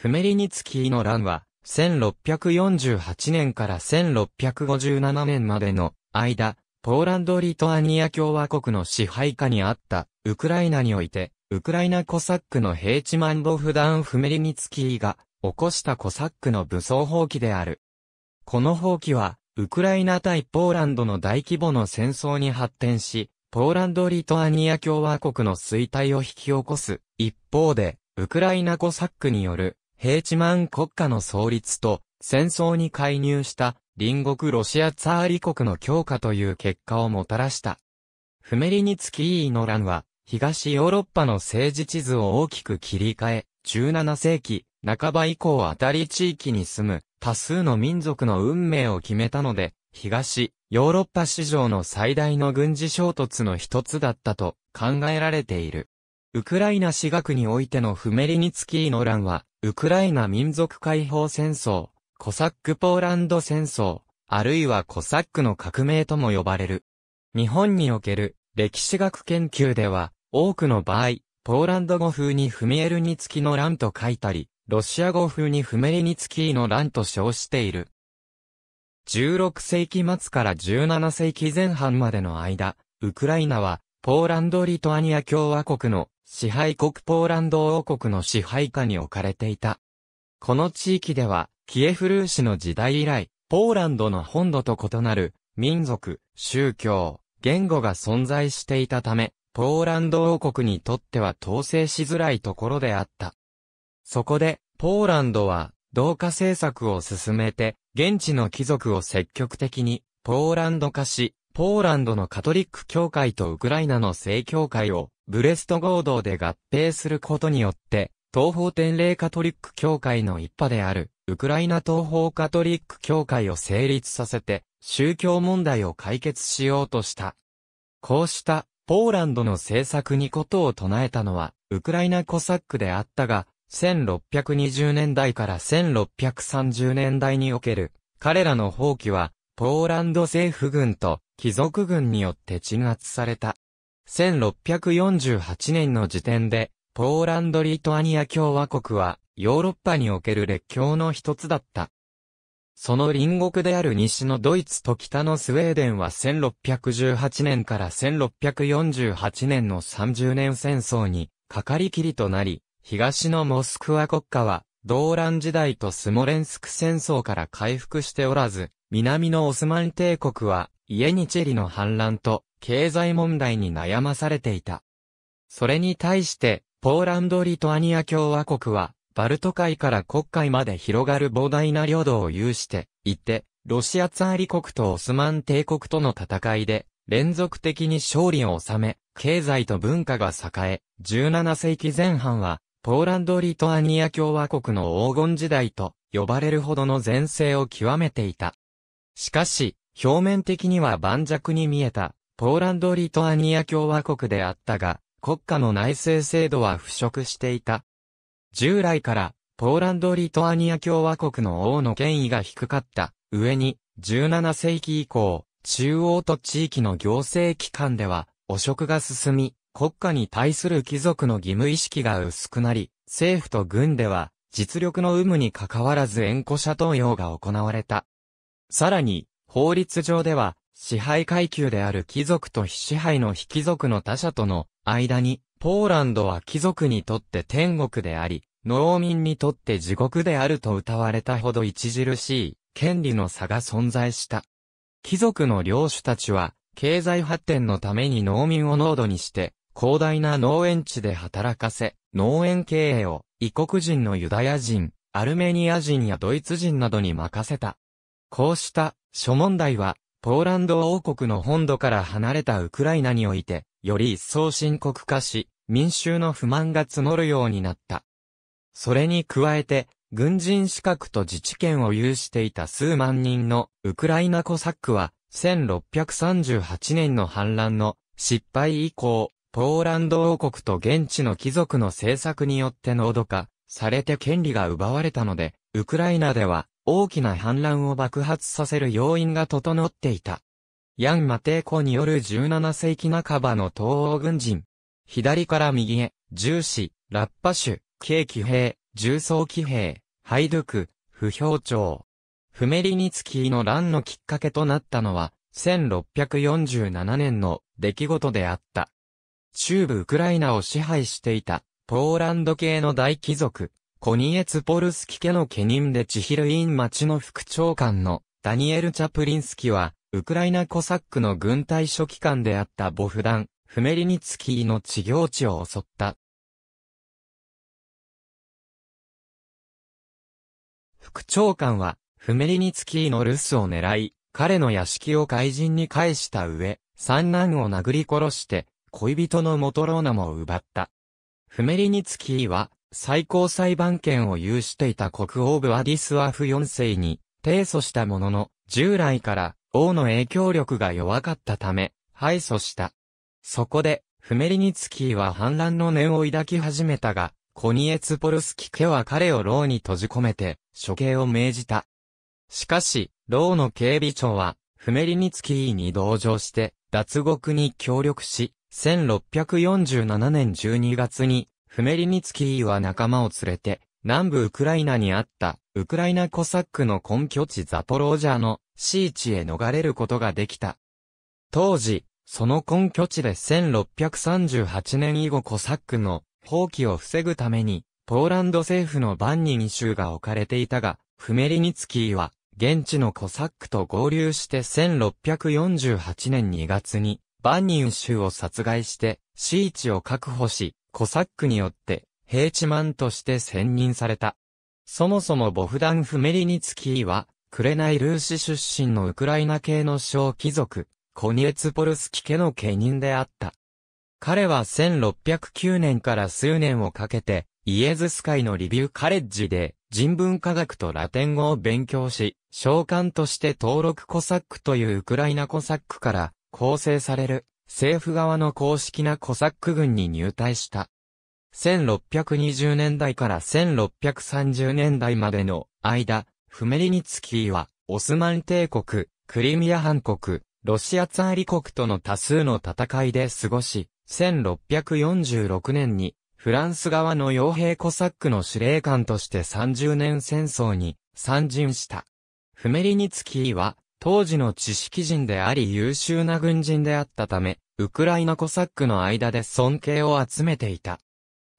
フメリニツキーの乱は、1648年から1657年までの間、ポーランド・リトアニア共和国の支配下にあった、ウクライナにおいて、ウクライナコサックのヘイチマンボフダン・フメリニツキーが、起こしたコサックの武装放棄である。この放棄は、ウクライナ対ポーランドの大規模の戦争に発展し、ポーランド・リトアニア共和国の衰退を引き起こす。一方で、ウクライナコサックによるヘーチマン国家の創立と、戦争に介入した隣国ロシアツァーリ国の強化という結果をもたらした。フメリニツキーイの乱は、東ヨーロッパの政治地図を大きく切り替え、17世紀半ば以降あたり地域に住む多数の民族の運命を決めたので、東ヨーロッパ史上の最大の軍事衝突の一つだったと考えられている。ウクライナ史学においてのフメリニツキーの乱は、ウクライナ民族解放戦争、コサックポーランド戦争、あるいはコサックの革命とも呼ばれる。日本における歴史学研究では、多くの場合、ポーランド語風にフミエルニツキの乱と書いたり、ロシア語風にフメリニツキーの乱と称している。16世紀末から17世紀前半までの間、ウクライナは、ポーランド・リトアニア共和国の支配国ポーランド王国の支配下に置かれていた。この地域では、キエフルーシの時代以来、ポーランドの本土と異なる、民族、宗教、言語が存在していたため、ポーランド王国にとっては統制しづらいところであった。そこで、ポーランドは、同化政策を進めて、現地の貴族を積極的に、ポーランド化し、ポーランドのカトリック教会とウクライナの正教会をブレスト合同で合併することによって、東方天霊カトリック教会の一派である、ウクライナ東方カトリック教会を成立させて、宗教問題を解決しようとした。こうした、ポーランドの政策にことを唱えたのは、ウクライナコサックであったが、1620年代から1630年代における、彼らの放棄は、ポーランド政府軍と貴族軍によって鎮圧された。1648年の時点で、ポーランド・リトアニア共和国は、ヨーロッパにおける列強の一つだった。その隣国である西のドイツと北のスウェーデンは1618年から1648年の30年戦争に、かかりきりとなり、東のモスクワ国家は、動乱時代とスモレンスク戦争から回復しておらず、南のオスマン帝国は、イエニチェリの反乱と、経済問題に悩まされていた。それに対して、ポーランド・リトアニア共和国は、バルト海から黒海まで広がる膨大な領土を有していて、ロシアツァーリ国とオスマン帝国との戦いで、連続的に勝利を収め、経済と文化が栄え、17世紀前半は、ポーランド・リトアニア共和国の黄金時代と呼ばれるほどの前世を極めていた。しかし、表面的には盤石に見えたポーランド・リトアニア共和国であったが、国家の内政制度は腐食していた。従来から、ポーランド・リトアニア共和国の王の権威が低かった。上に、17世紀以降、中央と地域の行政機関では、汚職が進み、国家に対する貴族の義務意識が薄くなり、政府と軍では、実力の有無に関わらず縁故者投用が行われた。さらに、法律上では、支配階級である貴族と非支配の非貴族の他者との間に、ポーランドは貴族にとって天国であり、農民にとって地獄であると謳われたほど著しい権利の差が存在した。貴族の領主たちは、経済発展のために農民を濃度にして、広大な農園地で働かせ、農園経営を異国人のユダヤ人、アルメニア人やドイツ人などに任せた。こうした諸問題はポーランド王国の本土から離れたウクライナにおいて、より一層深刻化し、民衆の不満が募るようになった。それに加えて、軍人資格と自治権を有していた数万人のウクライナコサックは、1638年の反乱の失敗以降、ポーランド王国と現地の貴族の政策によって濃度化されて権利が奪われたので、ウクライナでは大きな反乱を爆発させる要因が整っていた。ヤンマ帝子による17世紀半ばの東欧軍人。左から右へ、重視、ラッパ種、軽騎兵、重装騎兵、ハイドゥク、不評調。フメリニツキーの乱のきっかけとなったのは、1647年の出来事であった。中部ウクライナを支配していた、ポーランド系の大貴族、コニエツポルスキ家の家人でチヒルイン町の副長官のダニエル・チャプリンスキは、ウクライナコサックの軍隊書記官であったボフダン、フメリニツキーの治療地を襲った。副長官は、フメリニツキーの留守を狙い、彼の屋敷を怪人に返した上、三男を殴り殺して、恋人のモトローナも奪った。フメリニツキーは、最高裁判権を有していた国王部アディスワフ4世に提訴したものの、従来から王の影響力が弱かったため、敗訴した。そこで、フメリニツキーは反乱の念を抱き始めたが、コニエツポルスキ家は彼を牢に閉じ込めて、処刑を命じた。しかし、牢の警備長は、フメリニツキーに同情して、脱獄に協力し、1647年12月にフメリニツキーは仲間を連れて、南部ウクライナにあった、ウクライナコサックの根拠地ザポロージャの、シーチへ逃れることができた。当時、その根拠地で1638年以後コサックの放棄を防ぐために、ポーランド政府の万人州が置かれていたが、フメリニツキーは、現地のコサックと合流して1648年2月に、万人州を殺害して、シーチを確保し、コサックによって、平地マンとして選任された。そもそもボフダン・フメリニツキーは、クレナイ・ルーシ出身のウクライナ系の小貴族、コニエツポルスキ家の家人であった。彼は1609年から数年をかけて、イエズス会のリビューカレッジで人文科学とラテン語を勉強し、召喚として登録コサックというウクライナコサックから構成される政府側の公式なコサック軍に入隊した。1620年代から1630年代までの間、フメリニツキーは、オスマン帝国、クリミア半国、ロシアツァーリ国との多数の戦いで過ごし、1646年に、フランス側の傭兵コサックの司令官として30年戦争に参陣した。フメリニツキーは、当時の知識人であり優秀な軍人であったため、ウクライナコサックの間で尊敬を集めていた。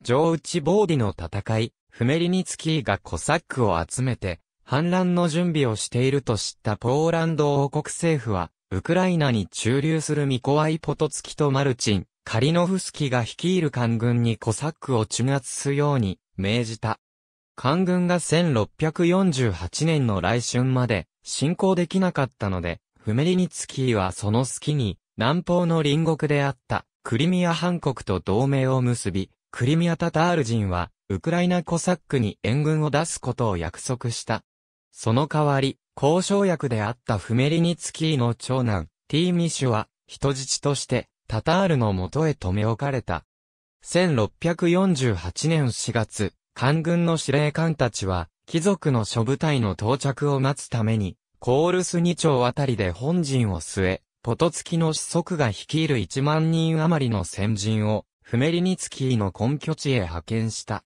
上内ボーディの戦い、フメリニツキーがコサックを集めて、反乱の準備をしていると知ったポーランド王国政府は、ウクライナに駐留するミコワイ・ポトツキとマルチン、カリノフスキが率いる官軍にコサックを鎮圧するように命じた。官軍が1648年の来春まで進行できなかったので、フメリニツキーはその隙に、南方の隣国であったクリミア半国と同盟を結び、クリミアタタール人は、ウクライナコサックに援軍を出すことを約束した。その代わり、交渉役であったフメリニツキーの長男、ティーミシュは、人質として、タタールの元へ留め置かれた。1648年4月、官軍の司令官たちは、貴族の諸部隊の到着を待つために、コールス2丁あたりで本陣を据え、ポトツキの子息が率いる1万人余りの先陣を、フメリニツキーの根拠地へ派遣した。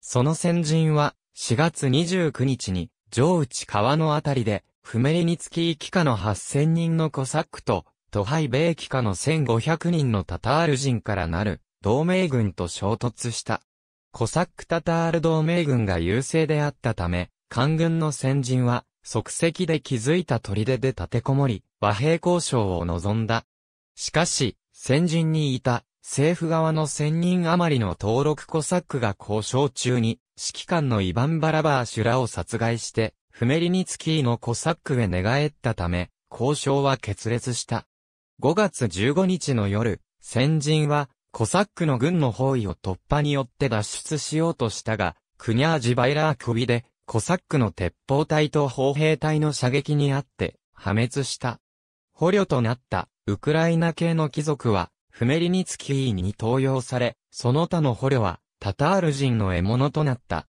その先陣は、4月29日に、上内川のあたりで、フメリニツキー機下の8000人のコサックと、都ハイ米機下の1500人のタタール人からなる、同盟軍と衝突した。コサックタタール同盟軍が優勢であったため、官軍の先人は、即席で築いた砦で立てこもり、和平交渉を望んだ。しかし、先人にいた、政府側の1000人余りの登録コサックが交渉中に、指揮官のイバン・バラバーシュラを殺害して、フメリニツキーのコサックへ寝返ったため、交渉は決裂した。5月15日の夜、先人は、コサックの軍の包囲を突破によって脱出しようとしたが、クニャージバイラー首で、コサックの鉄砲隊と砲兵隊の射撃にあって、破滅した。捕虜となった、ウクライナ系の貴族は、フメリニツキーに登用され、その他の捕虜は、タタール人の獲物となった。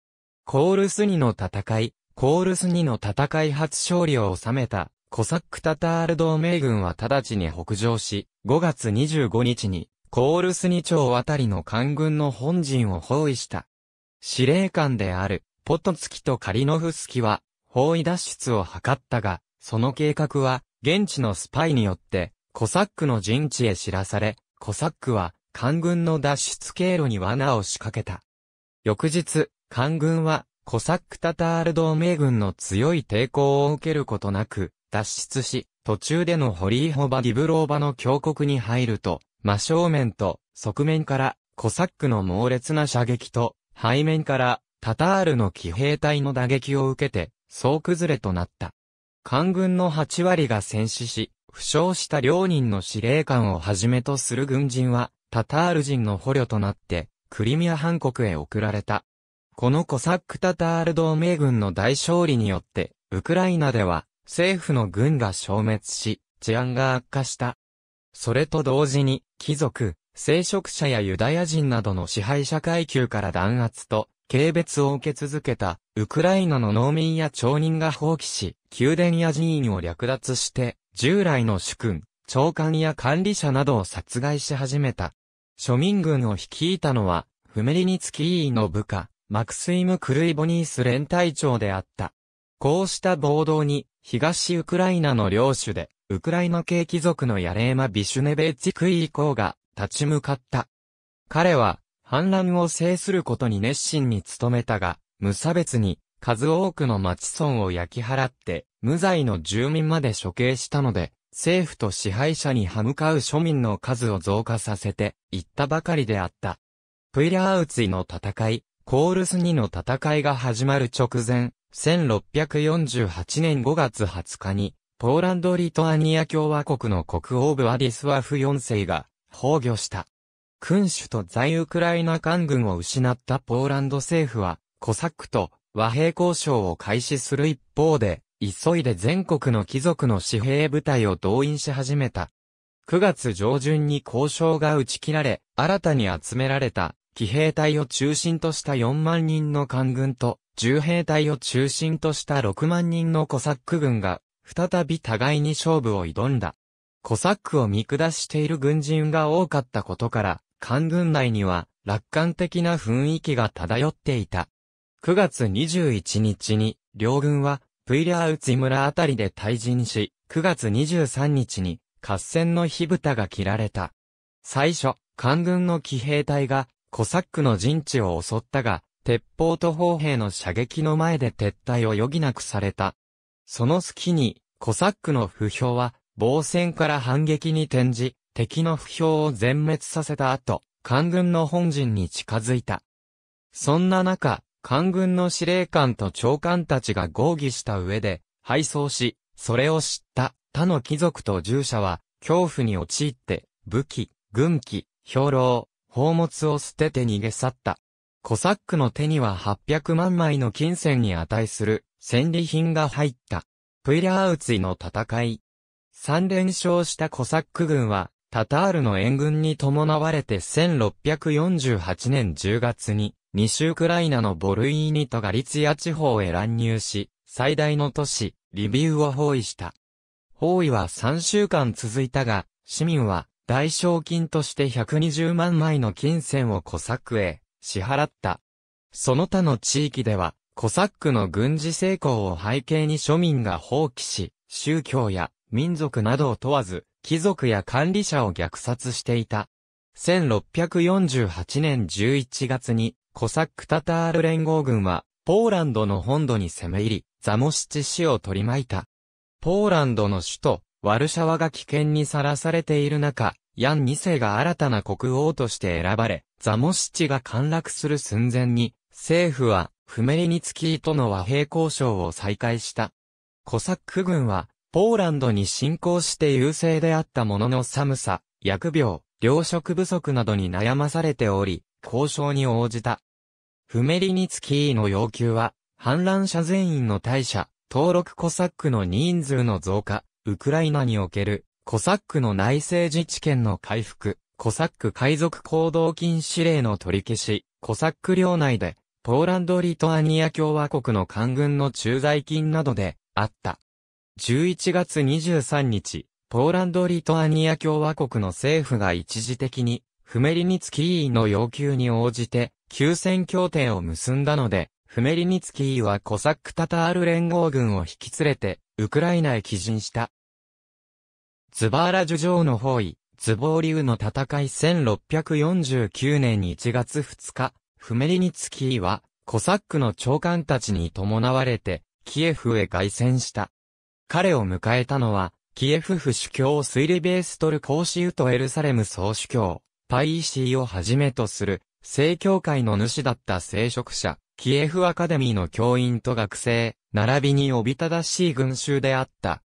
コールスニの戦い、コールスニの戦い初勝利を収めた、コサックタタール同盟軍は直ちに北上し、5月25日にコールスニ町あたりの官軍の本陣を包囲した。司令官である、ポトツキとカリノフスキは、包囲脱出を図ったが、その計画は、現地のスパイによって、コサックの陣地へ知らされ、コサックは、官軍の脱出経路に罠を仕掛けた。翌日、官軍は、コサックタタール同盟軍の強い抵抗を受けることなく、脱出し、途中でのホリーホバ・ディブローバの峡谷に入ると、真正面と側面からコサックの猛烈な射撃と背面からタタールの騎兵隊の打撃を受けて総崩れとなった。官軍の8割が戦死し、負傷した両人の司令官をはじめとする軍人は、タタール人の捕虜となって、クリミア半国へ送られた。このコサックタタール同盟軍の大勝利によって、ウクライナでは、政府の軍が消滅し、治安が悪化した。それと同時に、貴族、聖職者やユダヤ人などの支配者階級から弾圧と、軽蔑を受け続けた、ウクライナの農民や町人が放棄し、宮殿や寺院を略奪して、従来の主君、長官や管理者などを殺害し始めた。庶民軍を率いたのは、フメリニツキーの部下、マクスイム・クルイボニース連隊長であった。こうした暴動に、東ウクライナの領主で、ウクライナ系貴族のヤレーマ・ビシュネベーチ・クイー公が立ち向かった。彼は、反乱を制することに熱心に努めたが、無差別に、数多くの町村を焼き払って、無罪の住民まで処刑したので、政府と支配者に歯向かう庶民の数を増加させて、いったばかりであった。プイラーウツィの戦い、コールスニの戦いが始まる直前、1648年5月20日に、ポーランド・リトアニア共和国の国王ブアディスワフ4世が崩御した。君主と在ウクライナ官軍を失ったポーランド政府は、コサックと和平交渉を開始する一方で、急いで全国の貴族の私兵部隊を動員し始めた。9月上旬に交渉が打ち切られ、新たに集められた、騎兵隊を中心とした4万人の官軍と、重兵隊を中心とした6万人のコサック軍が、再び互いに勝負を挑んだ。コサックを見下している軍人が多かったことから、官軍内には楽観的な雰囲気が漂っていた。9月21日に、両軍は、プイリーウツィ村あたりで退陣し、9月23日に、合戦の火蓋が切られた。最初、官軍の騎兵隊が、コサックの陣地を襲ったが、鉄砲と砲兵の射撃の前で撤退を余儀なくされた。その隙に、コサックの不評は、防戦から反撃に転じ、敵の不評を全滅させた後、官軍の本陣に近づいた。そんな中、官軍の司令官と長官たちが合議した上で、敗走し、それを知った他の貴族と従者は、恐怖に陥って、武器、軍機、兵糧、宝物を捨てて逃げ去った。コサックの手には800万枚の金銭に値する戦利品が入った。プイラーウツィの戦い。3連勝したコサック軍は、タタールの援軍に伴われて1648年10月に、西ウクライナのボルイーニとガリツィア地方へ乱入し、最大の都市、リビウを包囲した。包囲は3週間続いたが、市民は、大賞金として120万枚の金銭をコサックへ支払った。その他の地域では、コサックの軍事成功を背景に庶民が放棄し、宗教や民族などを問わず、貴族や管理者を虐殺していた。1648年11月に、コサックタタール連合軍は、ポーランドの本土に攻め入り、ザモシチ市を取り巻いた。ポーランドの首都、ワルシャワが危険にさらされている中、ヤン2世が新たな国王として選ばれ、ザモシチが陥落する寸前に、政府は、フメリニツキーとの和平交渉を再開した。コサック軍は、ポーランドに侵攻して優勢であったものの寒さ、疫病、糧食不足などに悩まされており、交渉に応じた。フメリニツキーの要求は、反乱者全員の退社、登録コサックの人数の増加、ウクライナにおけるコサックの内政自治権の回復、コサック海賊行動禁止令の取り消し、コサック領内で、ポーランド・リトアニア共和国の官軍の駐在金などで、あった。11月23日、ポーランド・リトアニア共和国の政府が一時的に、フメリニツキーの要求に応じて、休戦協定を結んだので、フメリニツキーはコサック・タタール連合軍を引き連れて、ウクライナへ帰陣した。ズバーラジュの方位。ズボーリウの戦い1649年1月2日、フメリニツキーは、コサックの長官たちに伴われて、キエフへ凱旋した。彼を迎えたのは、キエフ府主教スイリベーストルコーシウとエルサレム総主教、パイーシーをはじめとする、正教会の主だった聖職者、キエフアカデミーの教員と学生、並びにおびただしい群衆であった。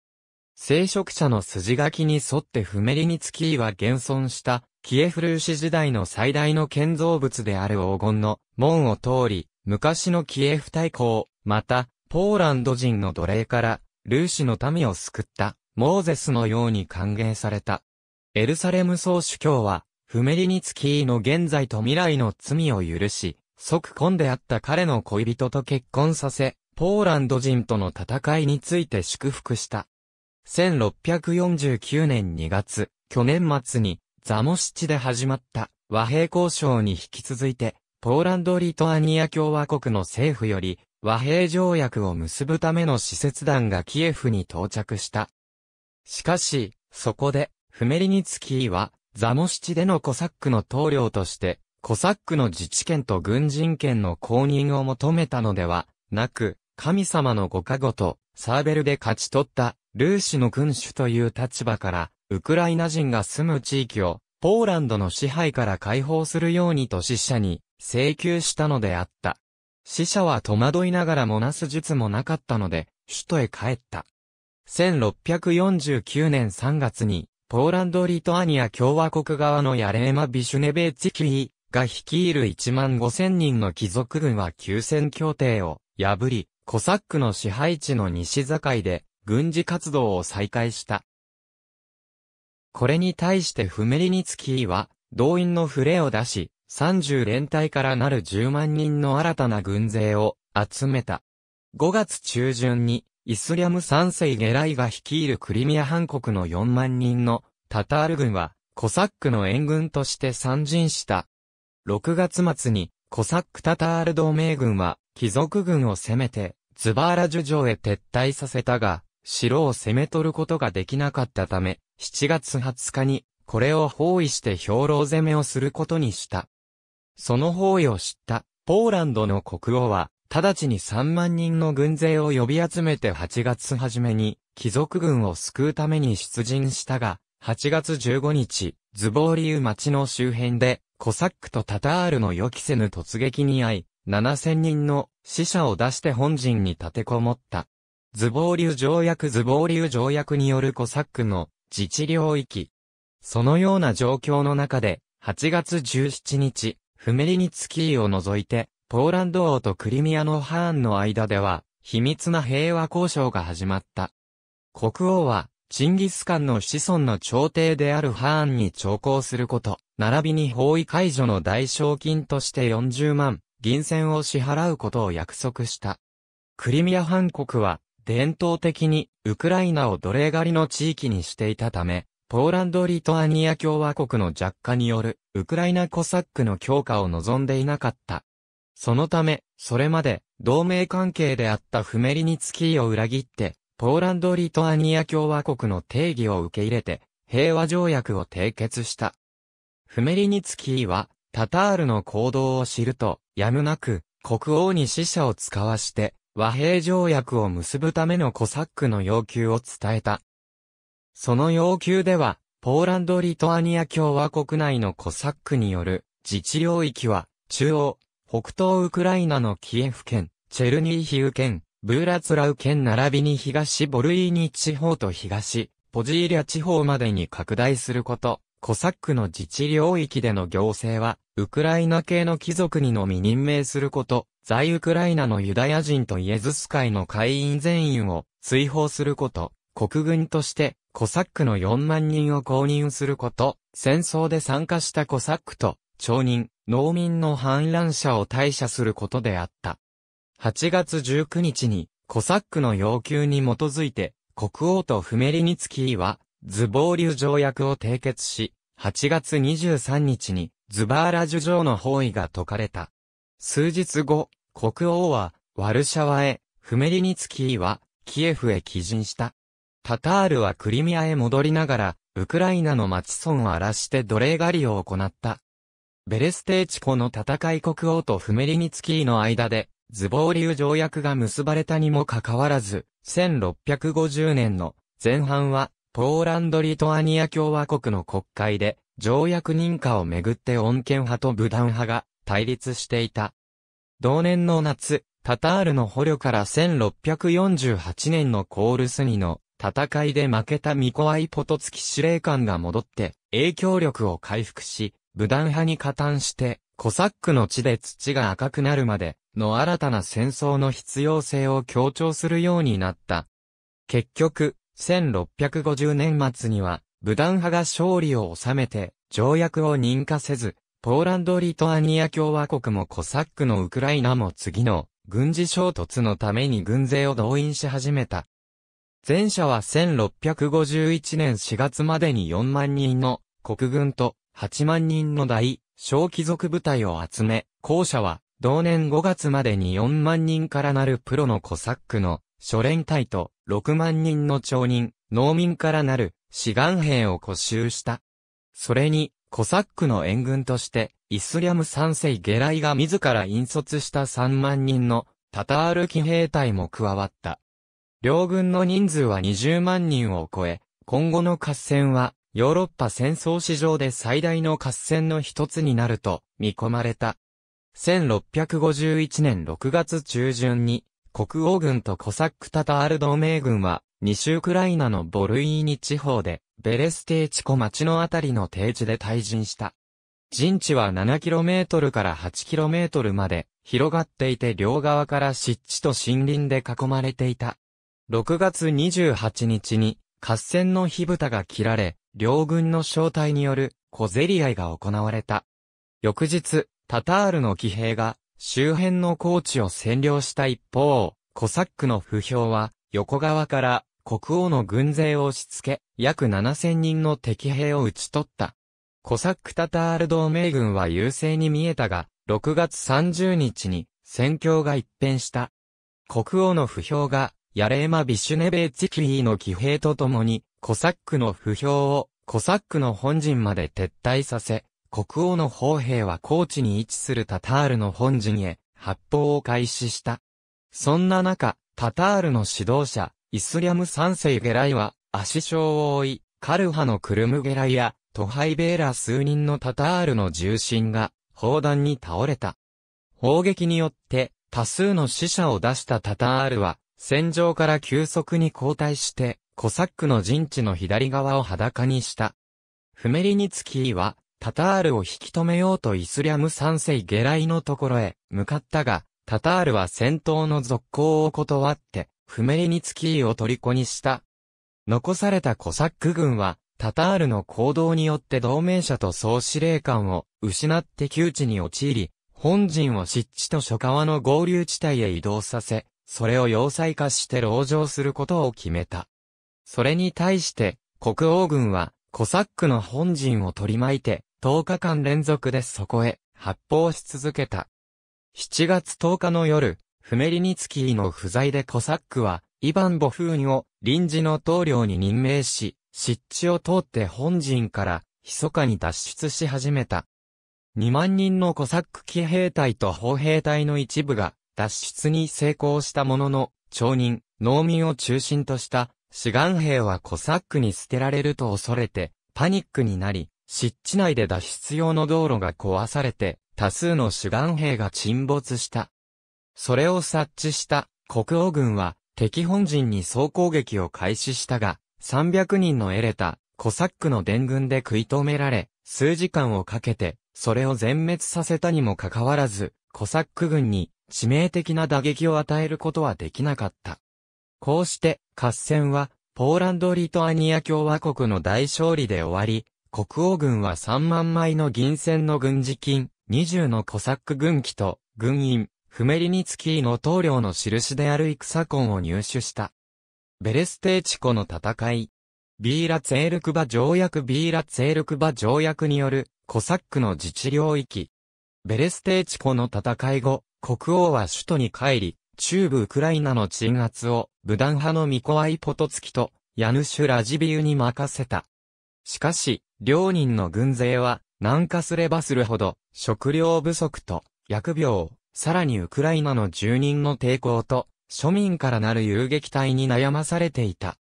聖職者の筋書きに沿ってフメリニツキーは現存したキエフルーシ時代の最大の建造物である黄金の門を通り、昔のキエフ大公、また、ポーランド人の奴隷から、ルーシの民を救った、モーゼスのように歓迎された。エルサレム総主教は、フメリニツキーの現在と未来の罪を許し、即婚であった彼の恋人と結婚させ、ポーランド人との戦いについて祝福した。1649年2月、去年末に、ザモシチで始まった和平交渉に引き続いて、ポーランド・リトアニア共和国の政府より、和平条約を結ぶための施設団がキエフに到着した。しかし、そこで、フメリニツキーは、ザモシチでのコサックの統領として、コサックの自治権と軍人権の公認を求めたのではなく、神様のご加護と、サーベルで勝ち取った、ルーシの君主という立場から、ウクライナ人が住む地域を、ポーランドの支配から解放するようにと死者に請求したのであった。死者は戸惑いながらもなす術もなかったので、首都へ帰った。1649年3月に、ポーランド・リトアニア共和国側のヤレーマ・ビシュネベーツキーが率いる1万5000人の貴族軍は休戦協定を破り、コサックの支配地の西境で軍事活動を再開した。これに対してフメリニツキーは動員の触れを出し、30連隊からなる10万人の新たな軍勢を集めた。5月中旬にイスリャム三世ゲライが率いるクリミア半国の4万人のタタール軍はコサックの援軍として参陣した。6月末にコサックタタール同盟軍は貴族軍を攻めて、ズバーラ樹城へ撤退させたが、城を攻め取ることができなかったため、7月20日に、これを包囲して兵糧攻めをすることにした。その包囲を知った、ポーランドの国王は、直ちに3万人の軍勢を呼び集めて8月初めに、貴族軍を救うために出陣したが、8月15日、ズボーリウ町の周辺で、コサックとタタールの予期せぬ突撃に遭い、7000人の死者を出して本陣に立てこもった。ズボーリュ条約ズボーリュ条約によるコサックの自治領域。そのような状況の中で、8月17日、フメリニツキーを除いて、ポーランド王とクリミアのハーンの間では、秘密な平和交渉が始まった。国王は、チンギスカンの子孫の朝廷であるハーンに徴行すること、並びに包囲解除の代償金として40万、銀銭を支払うことを約束した。クリミア半国は、伝統的に、ウクライナを奴隷狩りの地域にしていたため、ポーランド・リトアニア共和国の弱化による、ウクライナコサックの強化を望んでいなかった。そのため、それまで、同盟関係であったフメリニツキーを裏切って、ポーランド・リトアニア共和国の定義を受け入れて、平和条約を締結した。フメリニツキーは、タタールの行動を知ると、やむなく、国王に死者を使わして、和平条約を結ぶためのコサックの要求を伝えた。その要求では、ポーランド・リトアニア共和国内のコサックによる自治領域は、中央、北東ウクライナのキエフ県、チェルニーヒウ県、ブーラツラウ県並びに東ボルイーニ地方と東、ポジーリャ地方までに拡大すること、コサックの自治領域での行政は、ウクライナ系の貴族にのみ任命すること、在ウクライナのユダヤ人とイエズス会の会員全員を追放すること、国軍としてコサックの4万人を公認すること、戦争で参加したコサックと町人、農民の反乱者を退社することであった。8月19日にコサックの要求に基づいて国王とフメリニツキーはズボーリュ条約を締結し、8月23日にズバーラジュ城の包囲が解かれた。数日後、国王はワルシャワへ、フメリニツキーはキエフへ帰陣した。タタールはクリミアへ戻りながら、ウクライナの町村を荒らして奴隷狩りを行った。ベレステーチコの戦い国王とフメリニツキーの間で、ズボーリュ条約が結ばれたにもかかわらず、1650年の前半はポーランド・リトアニア共和国の国会で、条約認可をめぐって穏健派と武断派が対立していた。同年の夏、タタールの捕虜から1648年のコールスニの戦いで負けたミコアイポトツキ司令官が戻って影響力を回復し、武断派に加担して、コサックの地で土が赤くなるまでの新たな戦争の必要性を強調するようになった。結局、1650年末には、武断派が勝利を収めて、条約を認可せず、ポーランド・リトアニア共和国もコサックのウクライナも次の軍事衝突のために軍勢を動員し始めた。前者は1651年4月までに4万人の国軍と8万人の大小貴族部隊を集め、後者は同年5月までに4万人からなるプロのコサックの初連隊と6万人の町人、農民からなる、志願兵を固集した。それに、コサックの援軍として、イスリアム三世下来が自ら引率した3万人の、タタール騎兵隊も加わった。両軍の人数は20万人を超え、今後の合戦は、ヨーロッパ戦争史上で最大の合戦の一つになると見込まれた。1651年6月中旬に国王軍とコサック・タタール同盟軍は、西ウクライナのボルイーニ地方で、ベレステーチコ町のあたりの定地で退陣した。陣地は 7km から 8km まで広がっていて両側から湿地と森林で囲まれていた。6月28日に合戦の火蓋が切られ、両軍の招待による小競り合いが行われた。翌日、タタールの騎兵が周辺の高地を占領した一方、コサックの不評は、横側から国王の軍勢を押し付け、約7000人の敵兵を討ち取った。コサックタタール同盟軍は優勢に見えたが、6月30日に戦況が一変した。国王の不評が、ヤレーマ・ビシュネベーチキリーの騎兵と共に、コサックの不評を、コサックの本陣まで撤退させ、国王の砲兵は高地に位置するタタールの本陣へ発砲を開始した。そんな中、タタールの指導者、イスリャム三世ゲライは、足章を追い、カルハのクルムゲライや、トハイベーラ数人のタタールの重心が、砲弾に倒れた。砲撃によって、多数の死者を出したタタールは、戦場から急速に後退して、コサックの陣地の左側を裸にした。フメリニツキーは、タタールを引き止めようとイスリャム三世下来のところへ向かったが、タタールは戦闘の続行を断って、不明につきキを虜にした。残されたコサック軍は、タタールの行動によって同盟者と総司令官を失って窮地に陥り、本陣を湿地と諸川の合流地帯へ移動させ、それを要塞化して籠城することを決めた。それに対して、国王軍は、コサックの本陣を取り巻いて、10日間連続でそこへ発砲し続けた。7月10日の夜、フメリニツキーの不在でコサックは、イヴァン・ボフーニを臨時の棟梁に任命し、湿地を通って本陣から密かに脱出し始めた。2万人のコサック騎兵隊と砲兵隊の一部が脱出に成功したものの、町人、農民を中心とした志願兵はコサックに捨てられると恐れてパニックになり、湿地内で脱出用の道路が壊されて、多数の主眼兵が沈没した。それを察知した国王軍は敵本陣に総攻撃を開始したが、300人の得れたコサックの伝軍で食い止められ、数時間をかけて、それを全滅させたにもかかわらず、コサック軍に致命的な打撃を与えることはできなかった。こうして、合戦は、ポーランド・リトアニア共和国の大勝利で終わり、国王軍は3万枚の銀線の軍事金、20のコサック軍機と、軍員、フメリニツキーの棟梁の印である戦痕を入手した。ベレステーチコの戦い。ビーラツェールクバ条約ビーラツェールクバ条約による、コサックの自治領域。ベレステーチコの戦い後、国王は首都に帰り、中部ウクライナの鎮圧を、武断派のミコアイ・ポトツキと、ヤヌシュ・ラジビユに任せた。しかし、両人の軍勢は、南下すればするほど、食料不足と、薬病、さらにウクライナの住人の抵抗と、庶民からなる遊撃隊に悩まされていた。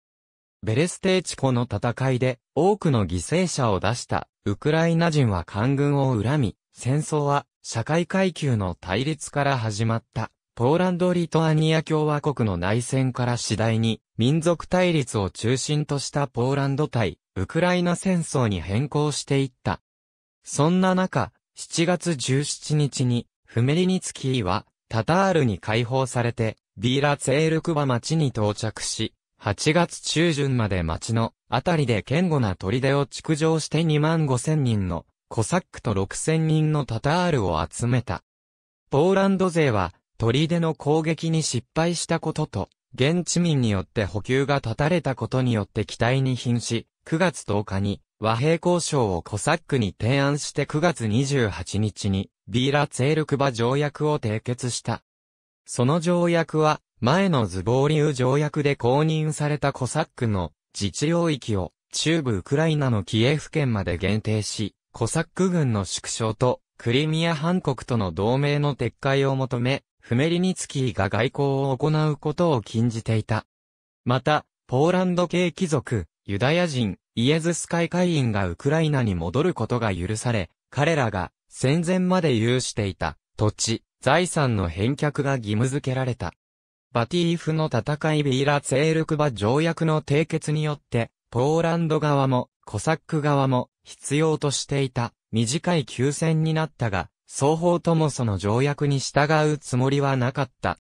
ベレステーチ湖の戦いで多くの犠牲者を出したウクライナ人は官軍を恨み、戦争は社会階級の対立から始まったポーランド・リトアニア共和国の内戦から次第に民族対立を中心としたポーランド対ウクライナ戦争に変更していった。そんな中、7月17日に、フメリニツキーは、タタールに解放されて、ビーラツェールクバ町に到着し、8月中旬まで町のあたりで堅固な砦を築城して2万5千人のコサックと6千人のタタールを集めた。ポーランド勢は砦の攻撃に失敗したことと、現地民によって補給が断たれたことによって期待に瀕し、9月10日に和平交渉をコサックに提案して9月28日にビーラ・ツェールクバ条約を締結した。その条約は前のズボーリウ条約で公認されたコサックの自治領域を中部ウクライナのキエフ県まで限定し、コサック軍の縮小とクリミア半国との同盟の撤回を求め、フメリニツキーが外交を行うことを禁じていた。また、ポーランド系貴族、ユダヤ人、イエズス会会員がウクライナに戻ることが許され、彼らが戦前まで有していた土地、財産の返却が義務付けられた。バティーフの戦いビーラツェールクバ条約の締結によって、ポーランド側も、コサック側も、必要としていた、短い休戦になったが、双方ともその条約に従うつもりはなかった。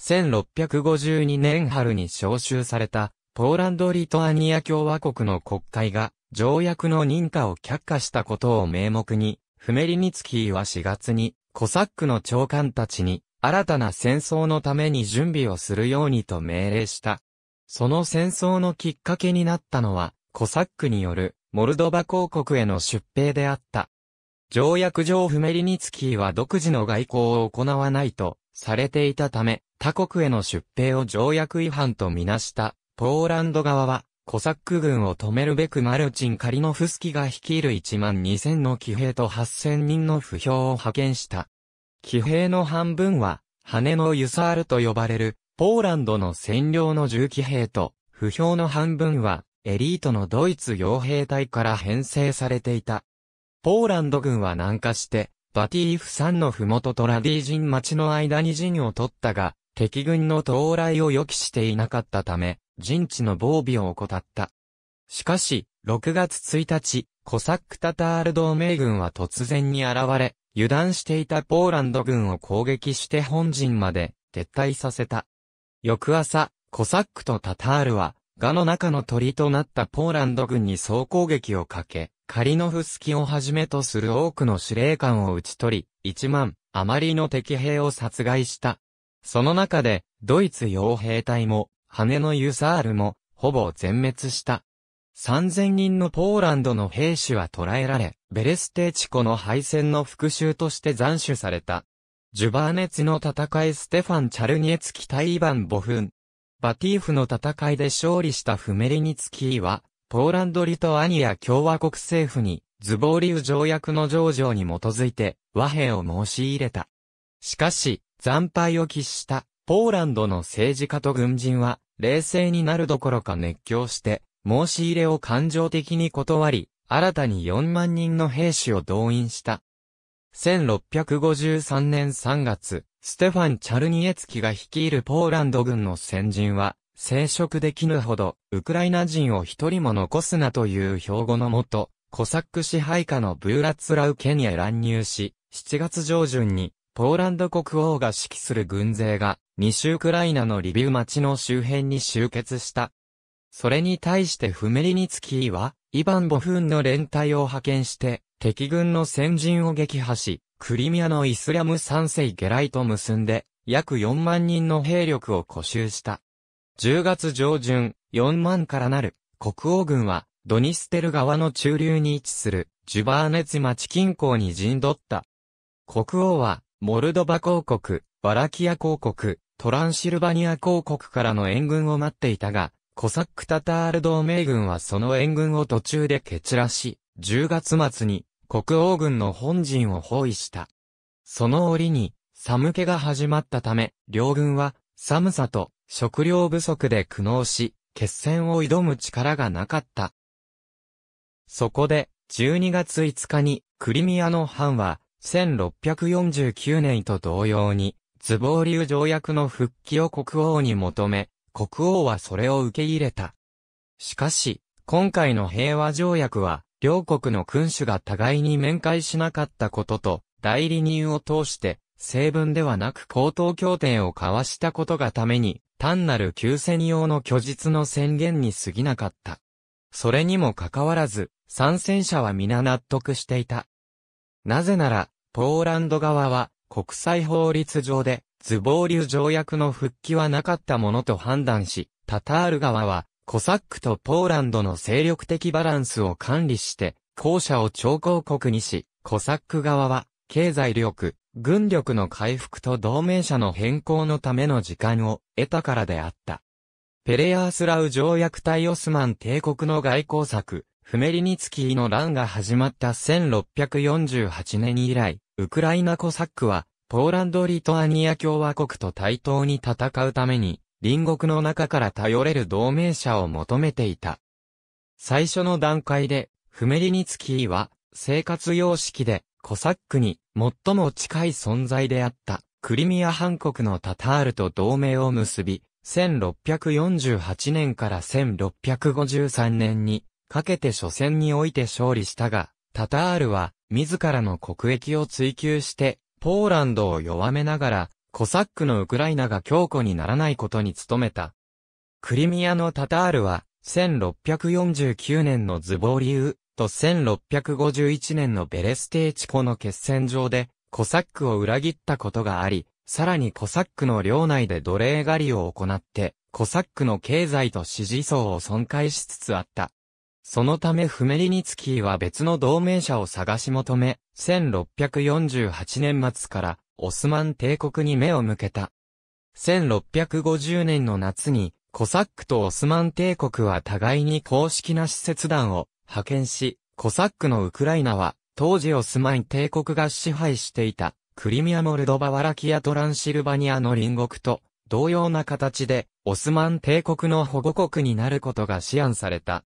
1652年春に召集された、ポーランド・リトアニア共和国の国会が、条約の認可を却下したことを名目に、フメリニツキーは4月に、コサックの長官たちに、新たな戦争のために準備をするようにと命令した。その戦争のきっかけになったのは、コサックによる、モルドバ公国への出兵であった。条約上フメリニツキーは独自の外交を行わないと、されていたため、他国への出兵を条約違反とみなした。ポーランド側は、コサック軍を止めるべくマルチン・カリノフスキが率いる1万2000の騎兵と8000人の不評を派遣した。騎兵の半分は、羽のユサールと呼ばれる、ポーランドの占領の重騎兵と、不評の半分は、エリートのドイツ傭兵隊から編成されていた。ポーランド軍は南下して、バティーフ山の麓とラディ人町の間に陣を取ったが、敵軍の到来を予期していなかったため、陣地の防備を怠った。しかし、6月1日、コサックタタール同盟軍は突然に現れ、油断していたポーランド軍を攻撃して本陣まで撤退させた。翌朝、コサックとタタールは、ガの中の鳥となったポーランド軍に総攻撃をかけ、カリノフスキをはじめとする多くの司令官を打ち取り、1万余りの敵兵を殺害した。その中で、ドイツ傭兵隊も羽のユサールも、ほぼ全滅した。3000人のポーランドの兵士は捕らえられ、ベレステーチコの敗戦の復讐として斬首された。ジュバーネツの戦いステファン・チャルニエツキ対イヴァン・ボフン。バティーフの戦いで勝利したフメリニツキーは、ポーランド・リトアニア共和国政府に、ズボーリウ条約の上場に基づいて、和平を申し入れた。しかし、惨敗を喫した、ポーランドの政治家と軍人は、冷静になるどころか熱狂して、申し入れを感情的に断り、新たに4万人の兵士を動員した。1653年3月、ステファン・チャルニエツキが率いるポーランド軍の先陣は、生殖できぬほど、ウクライナ人を一人も残すなという標語のもと、コサック支配下のブーラツラウ県へ乱入し、7月上旬にポーランド国王が指揮する軍勢が、西ウクライナのリビウ町の周辺に集結した。それに対してフメリニツキーは、イバン・ボフンの連隊を派遣して、敵軍の先陣を撃破し、クリミアのイスラム三世ゲライと結んで、約4万人の兵力を固集した。10月上旬、4万からなる、国王軍は、ドニステル川の中流に位置する、ジュバーネツ町近郊に陣取った。国王は、モルドバ公国、バラキア公国、トランシルバニア公国からの援軍を待っていたが、コサックタタール同盟軍はその援軍を途中で蹴散らし、10月末に国王軍の本陣を包囲した。その折に、寒気が始まったため、両軍は寒さと食料不足で苦悩し、決戦を挑む力がなかった。そこで、12月5日にクリミアの藩は1649年と同様に、ズボー流条約の復帰を国王に求め、国王はそれを受け入れた。しかし、今回の平和条約は、両国の君主が互いに面会しなかったことと、代理人を通して、成文ではなく高等協定を交わしたことがために、単なる休戦用の虚実の宣言に過ぎなかった。それにもかかわらず、参戦者は皆納得していた。なぜなら、ポーランド側は国際法律上でズボーリュ条約の復帰はなかったものと判断し、タタール側はコサックとポーランドの精力的バランスを管理して、後者を超広国にし、コサック側は経済力、軍力の回復と同盟者の変更のための時間を得たからであった。ペレアースラウ条約対オスマン帝国の外交策、フメリニツキーの乱が始まった1648年以来、ウクライナコサックは、ポーランド・リトアニア共和国と対等に戦うために、隣国の中から頼れる同盟者を求めていた。最初の段階で、フメリニツキーは、生活様式で、コサックに最も近い存在であった、クリミア半国のタタールと同盟を結び、1648年から1653年に、かけて初戦において勝利したが、タタールは、自らの国益を追求して、ポーランドを弱めながら、コサックのウクライナが強固にならないことに努めた。クリミアのタタールは、1649年のズボーリウと1651年のベレステーチ湖の決戦場で、コサックを裏切ったことがあり、さらにコサックの領内で奴隷狩りを行って、コサックの経済と支持層を損壊しつつあった。そのためフメリニツキーは別の同盟者を探し求め、1648年末からオスマン帝国に目を向けた。1650年の夏に、コサックとオスマン帝国は互いに公式な施設団を派遣し、コサックのウクライナは、当時オスマン帝国が支配していた、クリミアモルドバワラキアトランシルバニアの隣国と、同様な形で、オスマン帝国の保護国になることが思案された。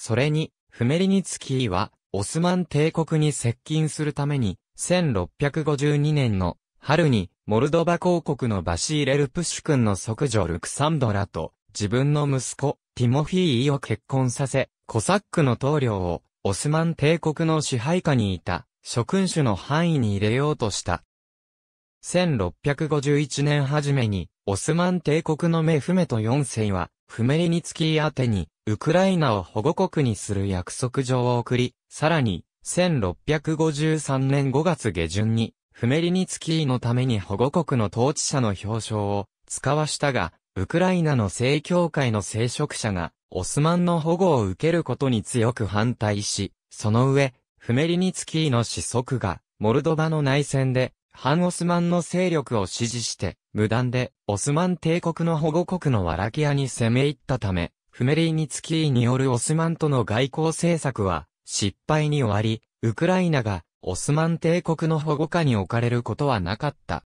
それに、フメリニツキーは、オスマン帝国に接近するために、1652年の春に、モルドバ公国のバシーレル・プシュ君の即女ルクサンドラと、自分の息子、ティモフィーを結婚させ、コサックの統領を、オスマン帝国の支配下にいた、諸君主の範囲に入れようとした。1651年初めに、オスマン帝国のメフメト4世は、フメリニツキー宛てに、ウクライナを保護国にする約束状を送り、さらに、1653年5月下旬に、フメリニツキーのために保護国の統治者の表彰を使わしたが、ウクライナの正教会の聖職者が、オスマンの保護を受けることに強く反対し、その上、フメリニツキーの子息が、モルドバの内戦で、反オスマンの勢力を支持して、無断で、オスマン帝国の保護国のワラキアに攻め入ったため、フメリーニツキーによるオスマンとの外交政策は失敗に終わり、ウクライナがオスマン帝国の保護下に置かれることはなかった。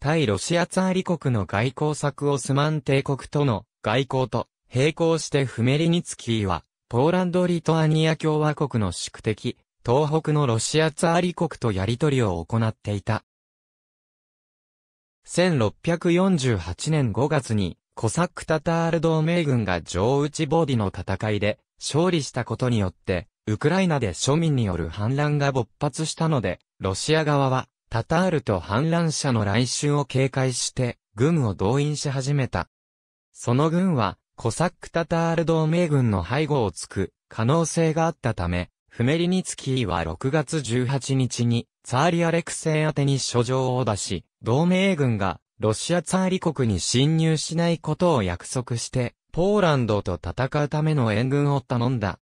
対ロシアツァーリ国の外交策オスマン帝国との外交と並行してフメリニツキーは、ポーランド・リトアニア共和国の宿敵、東北のロシアツァーリ国とやり取りを行っていた。1648年5月にコサック・タタール同盟軍が上内ボーディの戦いで勝利したことによって、ウクライナで庶民による反乱が勃発したので、ロシア側は、タタールと反乱者の来襲を警戒して、軍を動員し始めた。その軍は、コサック・タタール同盟軍の背後をつく可能性があったため、フメリニツキーは6月18日に、ツァーリ・アレクセイ宛てに書状を出し、同盟軍がロシアツァーリ国に侵入しないことを約束して、ポーランドと戦うための援軍を頼んだ。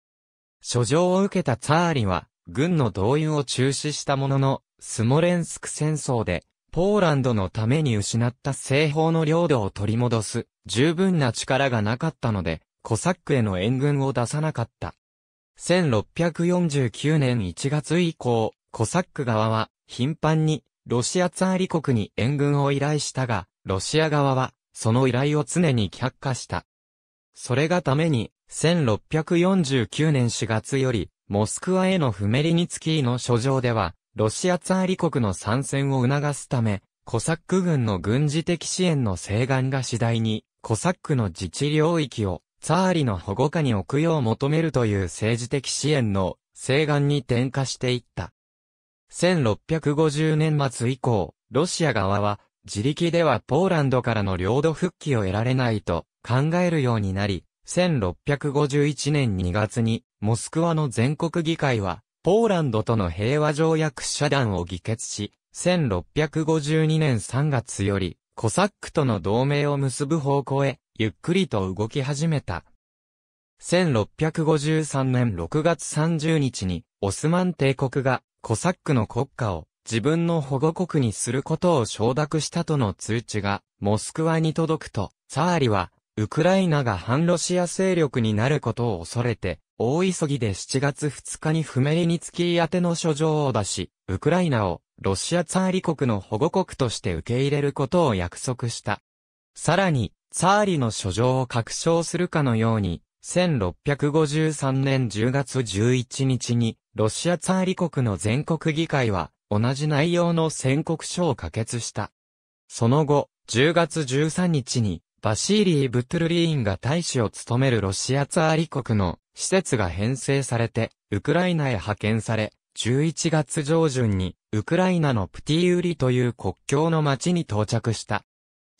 書状を受けたツァーリは、軍の動員を中止したものの、スモレンスク戦争で、ポーランドのために失った西方の領土を取り戻す、十分な力がなかったので、コサックへの援軍を出さなかった。1649年1月以降、コサック側は頻繁にロシアツァーリ国に援軍を依頼したが、ロシア側は、その依頼を常に却下した。それがために、1649年4月より、モスクワへのフメリニツキーの書状では、ロシアツァーリ国の参戦を促すため、コサック軍の軍事的支援の請願が次第に、コサックの自治領域を、ツァーリの保護下に置くよう求めるという政治的支援の請願に転化していった。1650年末以降、ロシア側は、自力ではポーランドからの領土復帰を得られないと考えるようになり、1651年2月に、モスクワの全国議会は、ポーランドとの平和条約遮断を議決し、1652年3月より、コサックとの同盟を結ぶ方向へ、ゆっくりと動き始めた。1653年6月30日に、オスマン帝国がコサックの国家を自分の保護国にすることを承諾したとの通知がモスクワに届くと、サーリは、ウクライナが反ロシア勢力になることを恐れて、大急ぎで7月2日にフメリニツキー宛ての書状を出し、ウクライナをロシアツァーリ国の保護国として受け入れることを約束した。さらに、ツァーリの書状を確証するかのように、1653年10月11日に、ロシアツァーリ国の全国議会は、同じ内容の宣告書を可決した。その後、10月13日に、バシーリー・ブトゥルリーンが大使を務めるロシアツァーリ国の施設が編成されて、ウクライナへ派遣され、11月上旬に、ウクライナのプティウリという国境の町に到着した。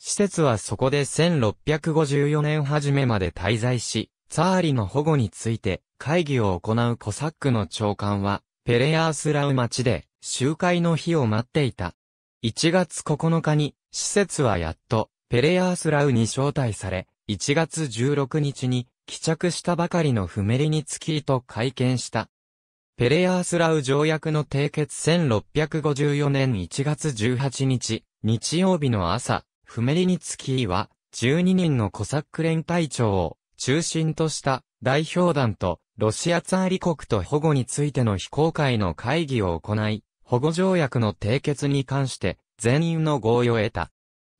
施設はそこで1654年初めまで滞在し、ツァーリの保護について会議を行うコサックの長官は、ペレヤースラウ町で集会の日を待っていた。1月9日に、施設はやっと、ペレヤースラウに招待され、1月16日に、帰着したばかりのフメリニツキーと会見した。ペレヤースラウ条約の締結1654年1月18日、日曜日の朝、フメリニツキーは、12人のコサック連隊長を中心とした代表団とロシアツァーリ国と保護についての非公開の会議を行い、保護条約の締結に関して全員の合意を得た。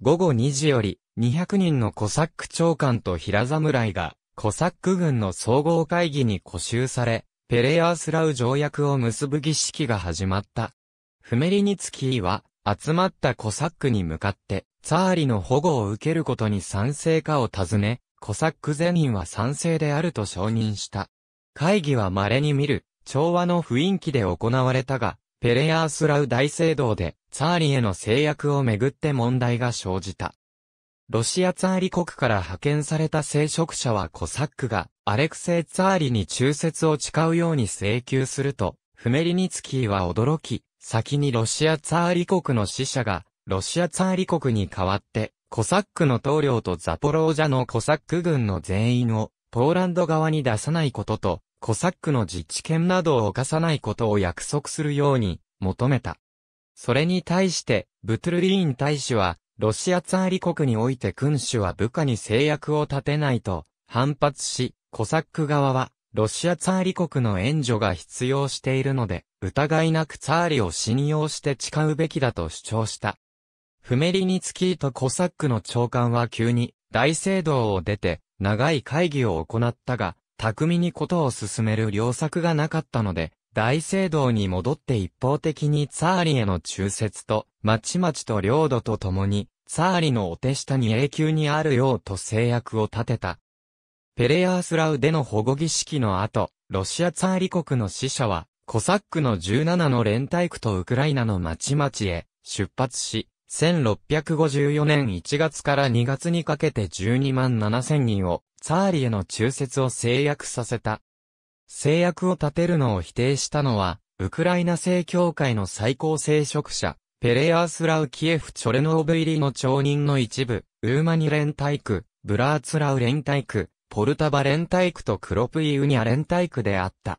午後2時より200人のコサック長官と平侍がコサック軍の総合会議に固集され、ペレアースラウ条約を結ぶ儀式が始まった。フメリニツキーは集まったコサックに向かって、ツァーリの保護を受けることに賛成かを尋ね、コサック全員は賛成であると承認した。会議は稀に見る、調和の雰囲気で行われたが、ペレヤースラウ大聖堂で、ツァーリへの制約をめぐって問題が生じた。ロシアツァーリ国から派遣された聖職者はコサックが、アレクセイツァーリに忠説を誓うように請求すると、フメリニツキーは驚き、先にロシアツァーリ国の使者が、ロシアツァーリ国に代わって、コサックの棟梁とザポロージャのコサック軍の全員をポーランド側に出さないことと、コサックの自治権などを犯さないことを約束するように求めた。それに対して、ブトゥルリーン大使は、ロシアツァーリ国において君主は部下に制約を立てないと反発し、コサック側は、ロシアツァーリ国の援助が必要しているので、疑いなくツァーリを信用して誓うべきだと主張した。フメリニツキーとコサックの長官は急に大聖堂を出て長い会議を行ったが、巧みにことを進める良策がなかったので、大聖堂に戻って一方的にツァーリへの忠説と、まちまちと領土と共に、ツァーリのお手下に永久にあるようと制約を立てた。ペレアースラウでの保護儀式の後、ロシアツァーリ国の死者は、コサックの17の連隊区とウクライナのまちまちへ出発し、1654年1月から2月にかけて12万7千人を、ツァーリへの中説を制約させた。制約を立てるのを否定したのは、ウクライナ正教会の最高聖職者、ペレアースラウキエフ・チョレノーブ入りの町人の一部、ウーマニ連イ区、ブラーツラウ連イ区、ポルタバ連イ区とクロプイウニン・連イ区であった。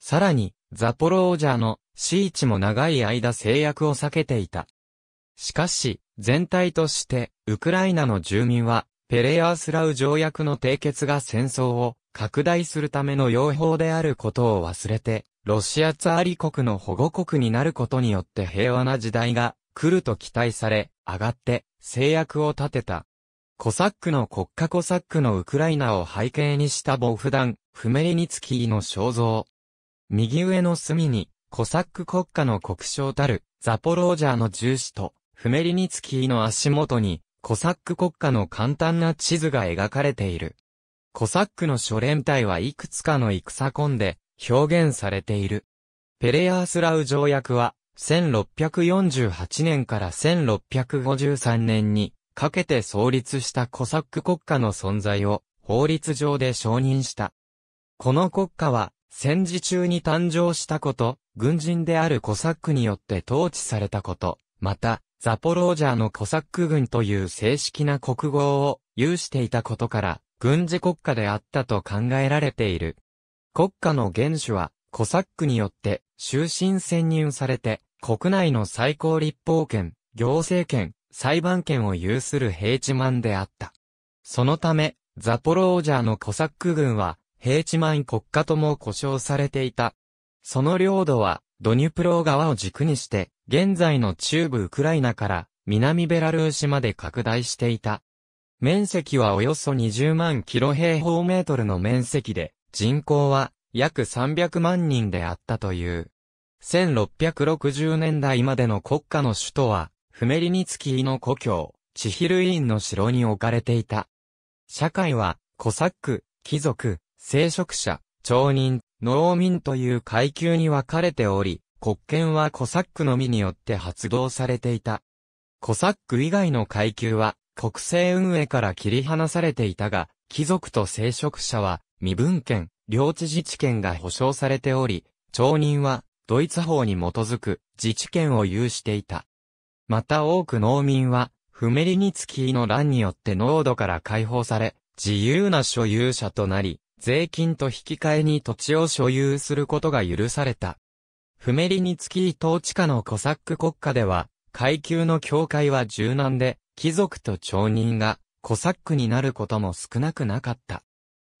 さらに、ザポロージャのシーチも長い間制約を避けていた。しかし、全体として、ウクライナの住民は、ペレアースラウ条約の締結が戦争を拡大するための用法であることを忘れて、ロシアツアーリ国の保護国になることによって平和な時代が来ると期待され、上がって制約を立てた。コサックの国家コサックのウクライナを背景にしたボフダン、フメリニツキーの肖像。右上の隅に、コサック国家の国章たる、ザポロージャーの重視と、フメリニツキーの足元に、コサック国家の簡単な地図が描かれている。コサックの諸連隊はいくつかの戦んで表現されている。ペレヤースラウ条約は、1648年から1653年にかけて創立したコサック国家の存在を法律上で承認した。この国家は戦時中に誕生したこと、軍人であるコサックによって統治されたこと、また、ザポロージャーのコサック軍という正式な国号を有していたことから、軍事国家であったと考えられている。国家の元首は、コサックによって終身潜入されて、国内の最高立法権、行政権、裁判権を有する平地マンであった。そのため、ザポロージャーのコサック軍は、平地マン国家とも呼称されていた。その領土は、ドニュプロ川を軸にして、現在の中部ウクライナから南ベラルーシまで拡大していた。面積はおよそ20万キロ平方メートルの面積で、人口は約300万人であったという。1660年代までの国家の首都は、フメリニツキーの故郷、チヒルインの城に置かれていた。社会は、コサック、貴族、聖職者、町人、農民という階級に分かれており、国権はコサックのみによって発動されていた。コサック以外の階級は国政運営から切り離されていたが、貴族と聖職者は身分権、領地自治権が保障されており、町人はドイツ法に基づく自治権を有していた。また多く農民は、フメリニツキーの乱によって濃度から解放され、自由な所有者となり、税金と引き換えに土地を所有することが許された。フメリニツキー統治下のコサック国家では、階級の境界は柔軟で、貴族と町人がコサックになることも少なくなかった。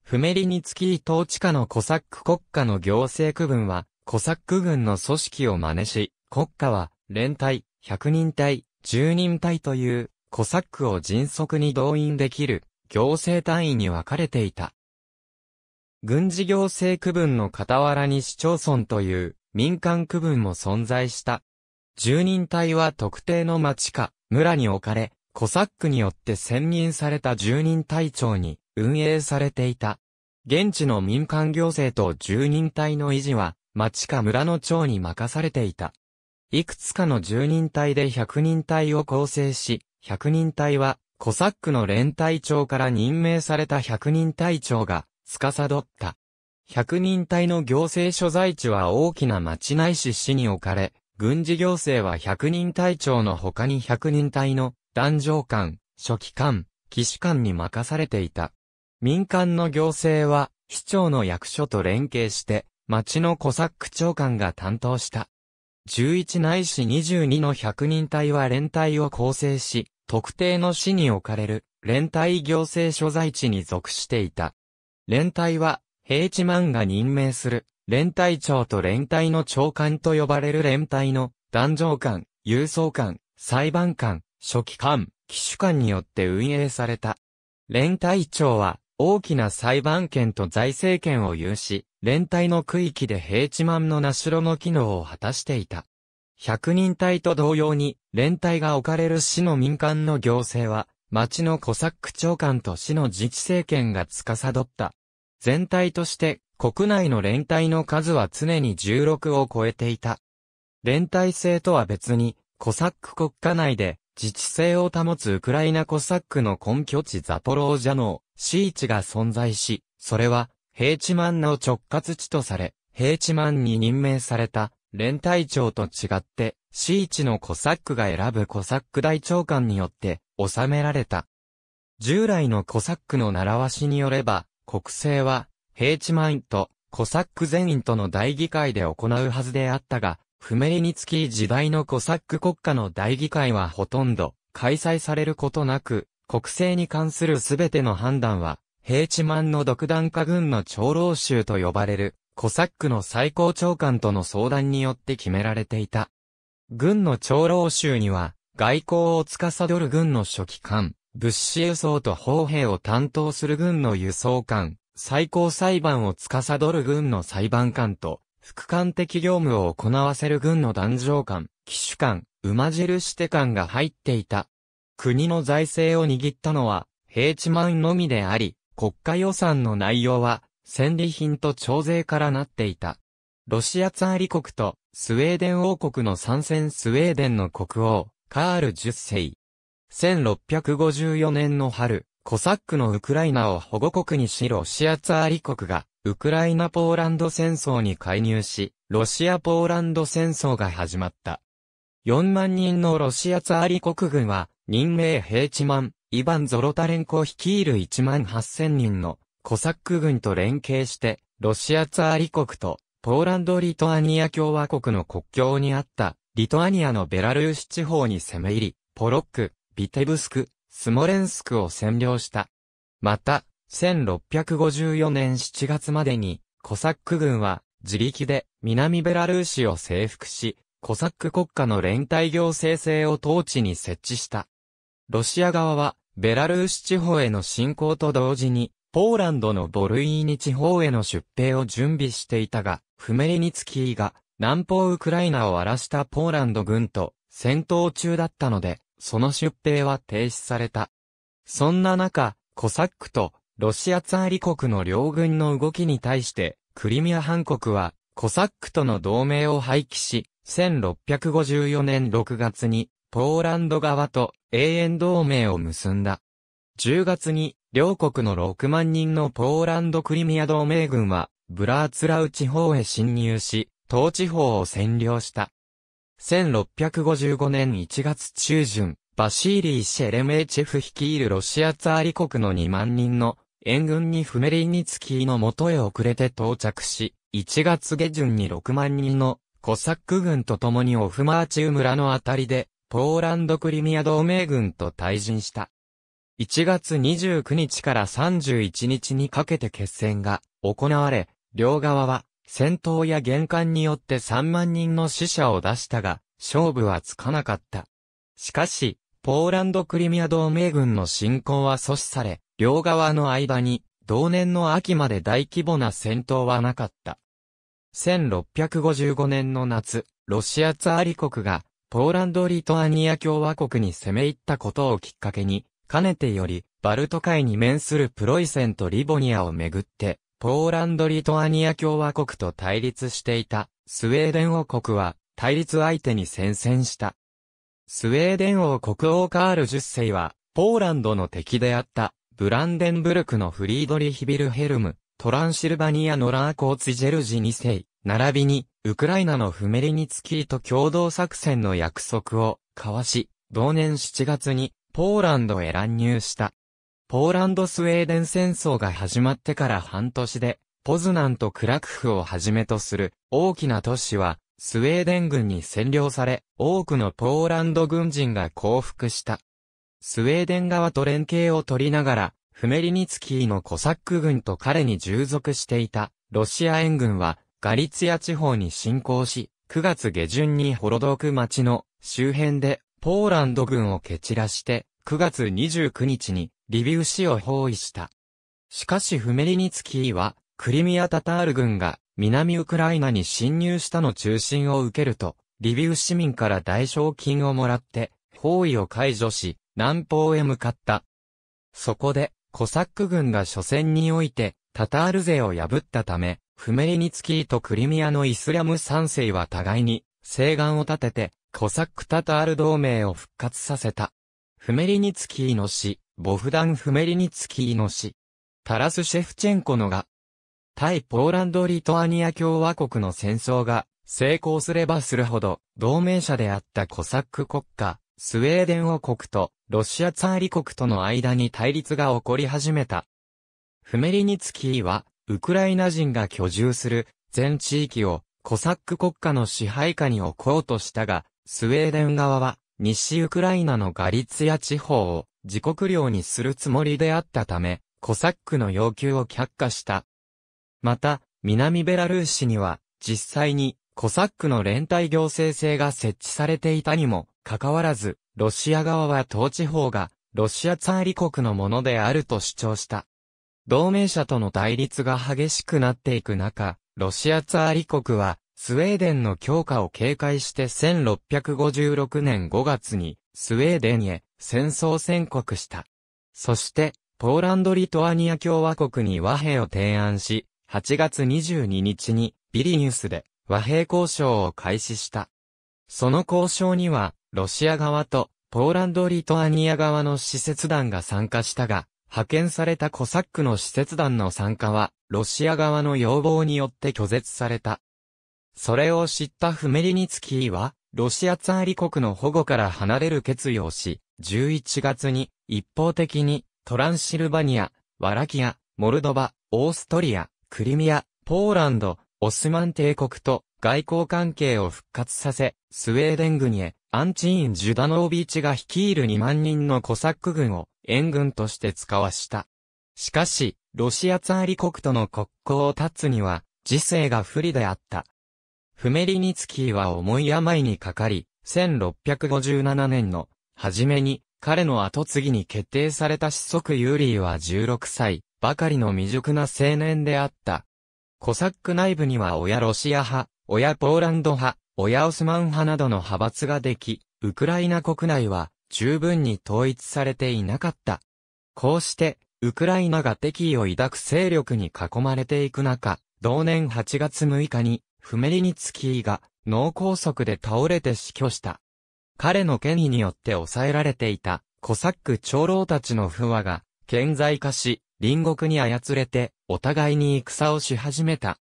フメリニツキー統治下のコサック国家の行政区分は、コサック軍の組織を真似し、国家は、連隊、百人隊、十人隊という、コサックを迅速に動員できる、行政単位に分かれていた。軍事行政区分の傍らに市町村という民間区分も存在した。住人隊は特定の町か村に置かれ、コサックによって選任された住人隊長に運営されていた。現地の民間行政と住人隊の維持は町か村の長に任されていた。いくつかの住人隊で100人隊を構成し、100人隊はコサックの連隊長から任命された100人隊長が司った。百人隊の行政所在地は大きな町内市市に置かれ、軍事行政は百人隊長の他に百人隊の団上官、書記官、騎士官に任されていた。民間の行政は、市長の役所と連携して、町のコサック長官が担当した。11内市22の百人隊は連隊を構成し、特定の市に置かれる連隊行政所在地に属していた。連隊は、平地マンが任命する、連隊長と連隊の長官と呼ばれる連隊の、壇上官、郵送官、裁判官、書記官、機種官によって運営された。連隊長は、大きな裁判権と財政権を有し、連隊の区域で平地マンの名城の機能を果たしていた。百人隊と同様に、連隊が置かれる市の民間の行政は、町のコサック長官と市の自治政権が司った全体として国内の連帯の数は常に16を超えていた。連帯制とは別に、コサック国家内で自治性を保つウクライナコサックの根拠地ザポロージャの市チが存在し、それは平地満の直轄地とされ、平地満に任命された連隊長と違って、市チのコサックが選ぶコサック大長官によって収められた。従来のコサックの習わしによれば、国政は、ヘ地チマンとコサック全員との大議会で行うはずであったが、不明につき時代のコサック国家の大議会はほとんど開催されることなく、国政に関するすべての判断は、ヘ地チマンの独断家軍の長老衆と呼ばれる、コサックの最高長官との相談によって決められていた。軍の長老衆には、外交を司る軍の書記官、物資輸送と砲兵を担当する軍の輸送官、最高裁判を司る軍の裁判官と、副官的業務を行わせる軍の壇上官、騎手官、馬印手官が入っていた。国の財政を握ったのは、平地満のみであり、国家予算の内容は、戦利品と徴税からなっていた。ロシアツァーリ国とスウェーデン王国の参戦スウェーデンの国王、カール10世、1654年の春、コサックのウクライナを保護国にしロシアツアーリ国が、ウクライナ・ポーランド戦争に介入し、ロシア・ポーランド戦争が始まった。4万人のロシアツアーリ国軍は、任命ヘイチマン、イヴァン・ゾロタレンコ率いる1万8000人のコサック軍と連携して、ロシアツアーリ国とポーランド・リトアニア共和国の国境にあった、リトアニアのベラルーシ地方に攻め入り、ポロック、ビテブスク、スモレンスクを占領した。また、1654年7月までに、コサック軍は自力で南ベラルーシを征服し、コサック国家の連帯行政制を統治に設置した。ロシア側は、ベラルーシ地方への侵攻と同時に、ポーランドのボルイーニ地方への出兵を準備していたが、フメリニツキーが南方ウクライナを荒らしたポーランド軍と戦闘中だったので、その出兵は停止された。そんな中、コサックとロシアツァーリ国の両軍の動きに対して、クリミア半国は、コサックとの同盟を廃棄し、1654年6月に、ポーランド側と永遠同盟を結んだ。10月に、両国の6万人のポーランドクリミア同盟軍は、ブラーツラウ地方へ侵入し、当地方を占領した。1655年1月中旬、バシーリー・シェレメーチェフ率いるロシアツァーリ国の2万人の援軍にフメリニツキーの元へ遅れて到着し、1月下旬に6万人のコサック軍と共にオフマーチュー村のあたりで、ポーランドクリミア同盟軍と対陣した。1月29日から31日にかけて決戦が行われ、両側は戦闘や玄関によって3万人の死者を出したが、勝負はつかなかった。しかし、ポーランドクリミア同盟軍の侵攻は阻止され、両側の間に、同年の秋まで大規模な戦闘はなかった。1655年の夏、ロシアツアーリ国が、ポーランド・リトアニア共和国に攻め入ったことをきっかけに、かねてより、バルト海に面するプロイセンとリボニアをめぐって、ポーランド・リトアニア共和国と対立していた、スウェーデン王国は、対立相手に戦線した。スウェーデン王国王カール10世は、ポーランドの敵であった、ブランデンブルクのフリードリヒ・ビルヘルム、トランシルバニアのラーコーツ・ジェルジ2世、並びに、ウクライナのフメリニツキーと共同作戦の約束を交わし、同年7月に、ポーランドへ乱入した。ポーランドスウェーデン戦争が始まってから半年で、ポズナンとクラクフをはじめとする大きな都市は、スウェーデン軍に占領され、多くのポーランド軍人が降伏した。スウェーデン側と連携を取りながら、フメリニツキーのコサック軍と彼に従属していたロシア援軍はガリツヤ地方に侵攻し、9月下旬にホロドーク町の周辺でポーランド軍を蹴散らして、9月29日にリビウ市を包囲した。しかしフメリニツキーは、クリミア・タタール軍が南ウクライナに侵入したの中心を受けると、リビウ市民から大賞金をもらって、包囲を解除し、南方へ向かった。そこで、コサック軍が初戦において、タタール勢を破ったため、フメリニツキーとクリミアのイスラム三世は互いに、西願を立てて、コサックタタール同盟を復活させた。フメリニツキーの死、ボフダン・フメリニツキーの死、タラス・シェフチェンコのが、対ポーランド・リトアニア共和国の戦争が成功すればするほど、同盟者であったコサック国家、スウェーデン王国とロシアツァーリ国との間に対立が起こり始めた。フメリニツキーは、ウクライナ人が居住する全地域をコサック国家の支配下に置こうとしたが、スウェーデン側は西ウクライナのガリツヤ地方を自国領にするつもりであったため、コサックの要求を却下した。また、南ベラルーシには、実際に、コサックの連帯行政制が設置されていたにも、かかわらず、ロシア側は統治法が、ロシアツァーリ国のものであると主張した。同盟者との対立が激しくなっていく中、ロシアツァーリ国は、スウェーデンの強化を警戒して1656年5月に、スウェーデンへ戦争宣告した。そして、ポーランド・リトアニア共和国に和平を提案し、8月22日にビリニュスで和平交渉を開始した。その交渉には、ロシア側とポーランド・リトアニア側の施設団が参加したが、派遣されたコサックの施設団の参加は、ロシア側の要望によって拒絶された。それを知ったフメリニツキーは、ロシアツァーリ国の保護から離れる決意をし、11月に一方的にトランシルバニア、ワラキア、モルドバ、オーストリア、クリミア、ポーランド、オスマン帝国と外交関係を復活させ、スウェーデン軍へアンチーン・ジュダノービーチが率いる2万人のコサック軍を援軍として使わした。しかし、ロシアツァーリ国との国交を断つには、時勢が不利であった。フメリニツキーは重い病にかかり、1657年の初めに彼の後継ぎに決定された子息ユーリーは16歳ばかりの未熟な青年であった。コサック内部には親ロシア派、親ポーランド派、親オスマン派などの派閥ができ、ウクライナ国内は十分に統一されていなかった。こうして、ウクライナが敵意を抱く勢力に囲まれていく中、同年8月6日にフメリニツキーが脳梗塞で倒れて死去した。彼の権威によって抑えられていたコサック長老たちの不和が顕在化し、隣国に操れてお互いに戦をし始めた。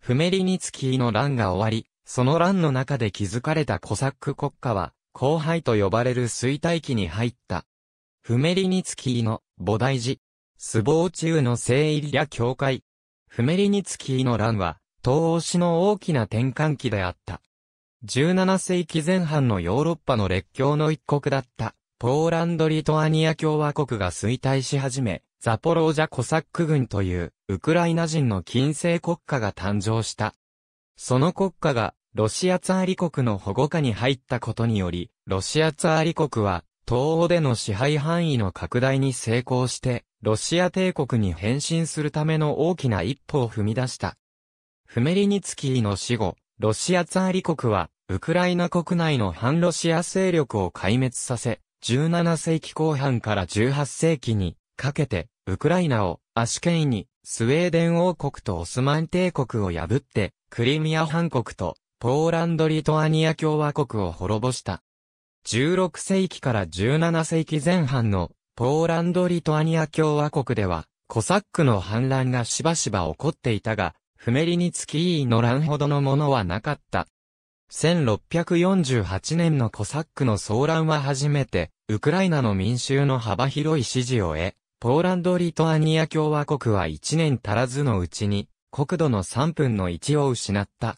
フメリニツキーの乱が終わり、その乱の中で築かれたコサック国家は、後輩と呼ばれる衰退期に入った。フメリニツキーの菩提寺、スボーチウの聖イリア教会。フメリニツキーの乱は、東欧史の大きな転換期であった。17世紀前半のヨーロッパの列強の一国だった、ポーランド・リトアニア共和国が衰退し始め、ザポロージャ・コサック軍という、ウクライナ人の近世国家が誕生した。その国家が、ロシアツアーリ国の保護下に入ったことにより、ロシアツアーリ国は、東欧での支配範囲の拡大に成功して、ロシア帝国に変身するための大きな一歩を踏み出した。フメリニツキーの死後、ロシアツァーリ国は、ウクライナ国内の反ロシア勢力を壊滅させ、17世紀後半から18世紀にかけて、ウクライナをアシュケイに、スウェーデン王国とオスマン帝国を破って、クリミア半国とポーランド・リトアニア共和国を滅ぼした。16世紀から17世紀前半のポーランド・リトアニア共和国では、コサックの反乱がしばしば起こっていたが、ふめりにつきいいの乱ほどのものはなかった。1648年のコサックの騒乱は初めて、ウクライナの民衆の幅広い支持を得、ポーランド・リトアニア共和国は1年足らずのうちに、国土の3分の1を失った。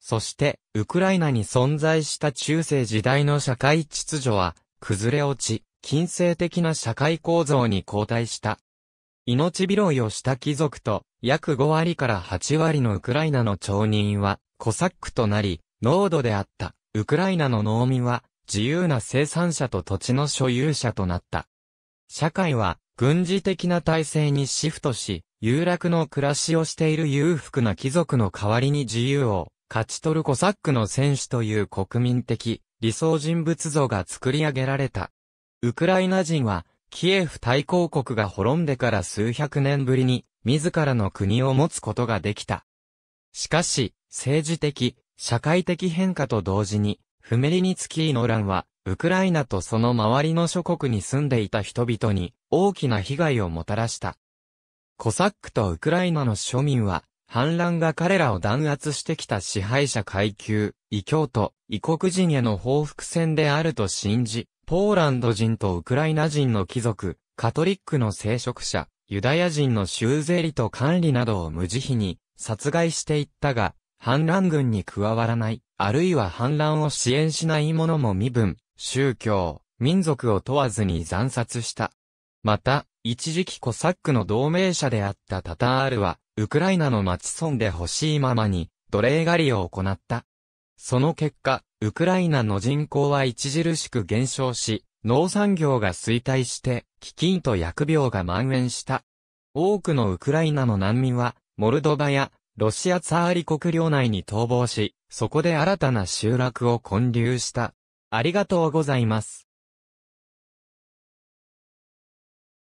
そして、ウクライナに存在した中世時代の社会秩序は、崩れ落ち、近世的な社会構造に後退した。命拾いをした貴族と、約5割から8割のウクライナの町人はコサックとなり、濃度であったウクライナの農民は自由な生産者と土地の所有者となった。社会は軍事的な体制にシフトし、有楽の暮らしをしている裕福な貴族の代わりに自由を勝ち取るコサックの選手という国民的理想人物像が作り上げられた。ウクライナ人はキエフ大公国が滅んでから数百年ぶりに自らの国を持つことができた。しかし、政治的、社会的変化と同時に、フメリニツキーの乱は、ウクライナとその周りの諸国に住んでいた人々に大きな被害をもたらした。コサックとウクライナの庶民は、反乱が彼らを弾圧してきた支配者階級、異教徒、異国人への報復戦であると信じ、ポーランド人とウクライナ人の貴族、カトリックの聖職者、ユダヤ人の州税理と管理などを無慈悲に殺害していったが、反乱軍に加わらない、あるいは反乱を支援しない者も身分、宗教、民族を問わずに惨殺した。また、一時期コサックの同盟者であったタタールは、ウクライナの町村で欲しいままに、奴隷狩りを行った。その結果、ウクライナの人口は著しく減少し、農産業が衰退して、飢饉と疫病が蔓延した。多くのウクライナの難民は、モルドバや、ロシアツァーリ国領内に逃亡し、そこで新たな集落を建立した。ありがとうございます。